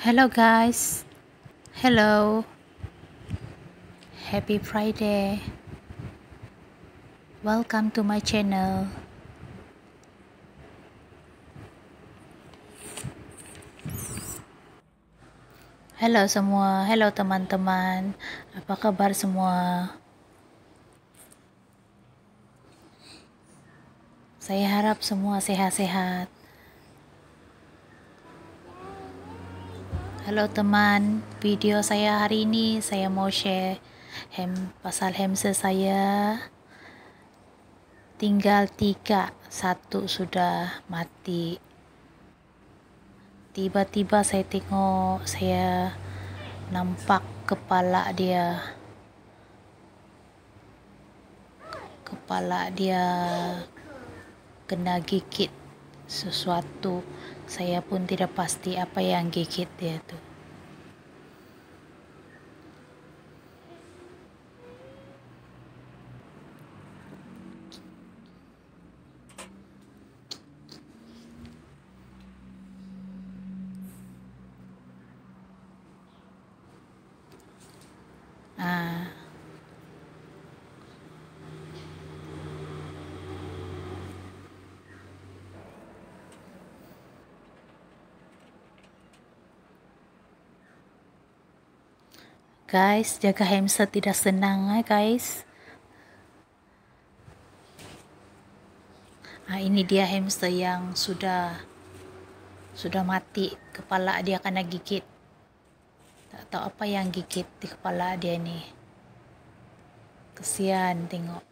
Hello guys. Hello. Happy Friday. Welcome to my channel. Hello semua. Hello teman-teman. Apa kabar semua? Saya harap semua sehat-sehat. Hello teman, video saya hari ini saya mau share hem pasal hamster saya tinggal tiga, satu sudah mati. Tiba-tiba saya tengok saya nampak kepala dia, kepala dia kena gigit sesuatu saya pun tidak pasti apa yang gigit dia tuh guys jaga hamster tidak senang eh guys ha, ini dia hamster yang sudah sudah mati kepala dia kena gigit tak tahu apa yang gigit di kepala dia ni kesian tengok